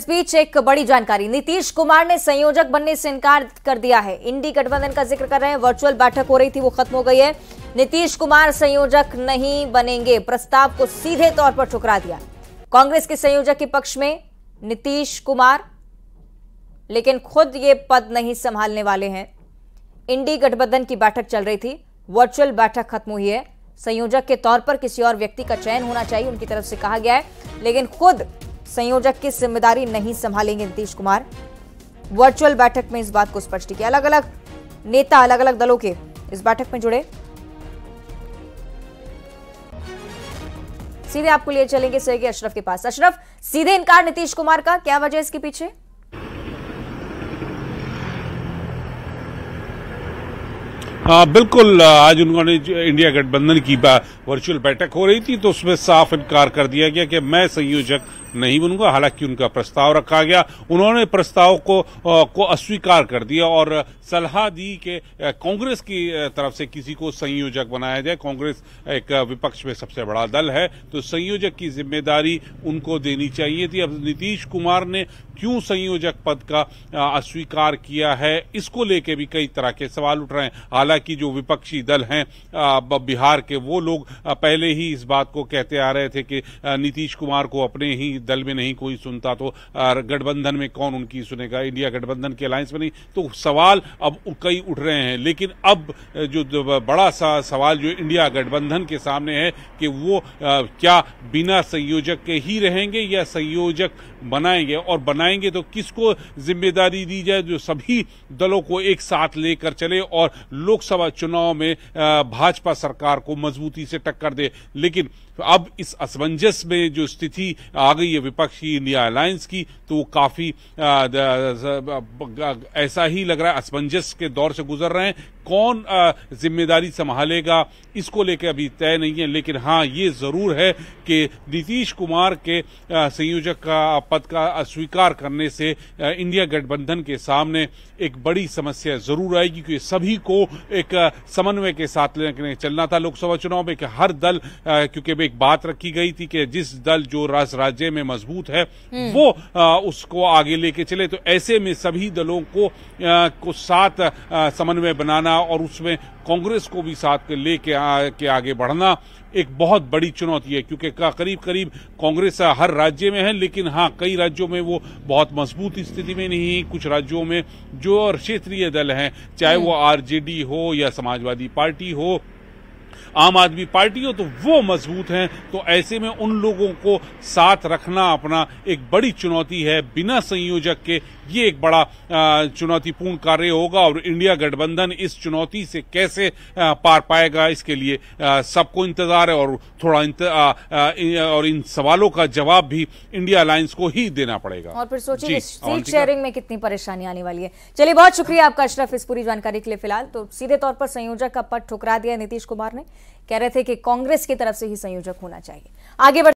इस बीच एक बड़ी जानकारी नीतीश कुमार ने संयोजक बनने से इनकार कर दिया है इंडी गठबंधन का जिक्र कर रहे हैं वर्चुअल बैठक हो रही थी वो खत्म हो गई है नीतीश कुमार संयोजक नहीं बनेंगे प्रस्ताव को सीधे तौर पर ठुकरा दिया कांग्रेस के संयोजक के पक्ष में नीतीश कुमार लेकिन खुद ये पद नहीं संभालने वाले हैं इंडी गठबंधन की बैठक चल रही थी वर्चुअल बैठक खत्म हुई है संयोजक के तौर पर किसी और व्यक्ति का चयन होना चाहिए उनकी तरफ से कहा गया है लेकिन खुद संयोजक की जिम्मेदारी नहीं संभालेंगे नीतीश कुमार वर्चुअल बैठक में इस बात को स्पष्ट किया अलग अलग नेता अलग अलग दलों के इस बैठक में जुड़े सीधे आपको लिए चलेंगे सहयोगी अशरफ के पास अशरफ सीधे इनकार नीतीश कुमार का क्या वजह इसके पीछे आ, हाँ, बिल्कुल आज उन्होंने इंडिया गठबंधन की वर्चुअल बैठक हो रही थी तो उसमें साफ इनकार कर दिया गया कि मैं संयोजक नहीं बनूंगा हालांकि उनका प्रस्ताव रखा गया उन्होंने प्रस्ताव को आ, को अस्वीकार कर दिया और सलाह दी कि कांग्रेस की तरफ से किसी को संयोजक बनाया जाए कांग्रेस एक विपक्ष में सबसे बड़ा दल है तो संयोजक की जिम्मेदारी उनको देनी चाहिए थी अब नीतीश कुमार ने क्यों संयोजक पद का अस्वीकार किया है इसको लेके भी कई तरह के सवाल उठ रहे हैं हालांकि जो विपक्षी दल हैं बिहार के वो लोग पहले ही इस बात को कहते आ रहे थे कि नीतीश कुमार को अपने ही दल में नहीं कोई सुनता तो गठबंधन में कौन उनकी सुनेगा इंडिया गठबंधन के अलायंस में नहीं तो सवाल अब कई उठ रहे हैं लेकिन अब जो बड़ा सा सवाल जो इंडिया गठबंधन के सामने है कि वो क्या बिना संयोजक के ही रहेंगे या संयोजक बनाएंगे और बनाएंगे तो किसको जिम्मेदारी दी जाए जो सभी दलों को एक साथ लेकर चले और लोकसभा चुनाव में भाजपा सरकार को मजबूती से टक्कर दे लेकिन तो अब इस असमंजस में जो स्थिति आ गई है विपक्ष की इंडिया अलायंस की तो वो काफ़ी ऐसा ही लग रहा है असमंजस के दौर से गुजर रहे हैं कौन जिम्मेदारी संभालेगा इसको लेकर अभी तय नहीं है लेकिन हाँ ये ज़रूर है कि नीतीश कुमार के संयोजक का पद का अस्वीकार करने से इंडिया गठबंधन के सामने एक बड़ी समस्या ज़रूर आएगी क्योंकि सभी को एक समन्वय के साथ लेकर चलना था लोकसभा चुनाव में कि हर दल क्योंकि एक बात रखी गई थी कि जिस दल जो राज राज्य में मजबूत है हम्म। वो आ, उसको आगे लेके चले तो ऐसे में सभी दलों को, आ, को साथ समन्वय बनाना और उसमें कांग्रेस को भी साथ लेके के आगे बढ़ना एक बहुत बड़ी चुनौती है क्योंकि करीब करीब कांग्रेस हर राज्य में है लेकिन हाँ कई राज्यों में वो बहुत मजबूत स्थिति में नहीं कुछ राज्यों में जो क्षेत्रीय दल हैं चाहे हम्म। वो आरजेडी हो या समाजवादी पार्टी हो आम आदमी पार्टी हो तो वो मजबूत हैं तो ऐसे में उन लोगों को साथ रखना अपना एक बड़ी चुनौती है बिना संयोजक के ये एक बड़ा चुनौतीपूर्ण कार्य होगा और इंडिया गठबंधन इस चुनौती से कैसे पार पाएगा इसके लिए सबको इंतजार है और थोड़ा और इन सवालों का जवाब भी इंडिया अलायंस को ही देना पड़ेगा और फिर सोचिए सीट शेयरिंग में कितनी परेशानी आने वाली है चलिए बहुत शुक्रिया आपका अशरफ इस पूरी जानकारी के लिए फिलहाल तो सीधे तौर पर संयोजक का पद ठुकरा दिया नीतीश कुमार ने कह रहे थे कि कांग्रेस की तरफ से ही संयोजक होना चाहिए आगे बढ़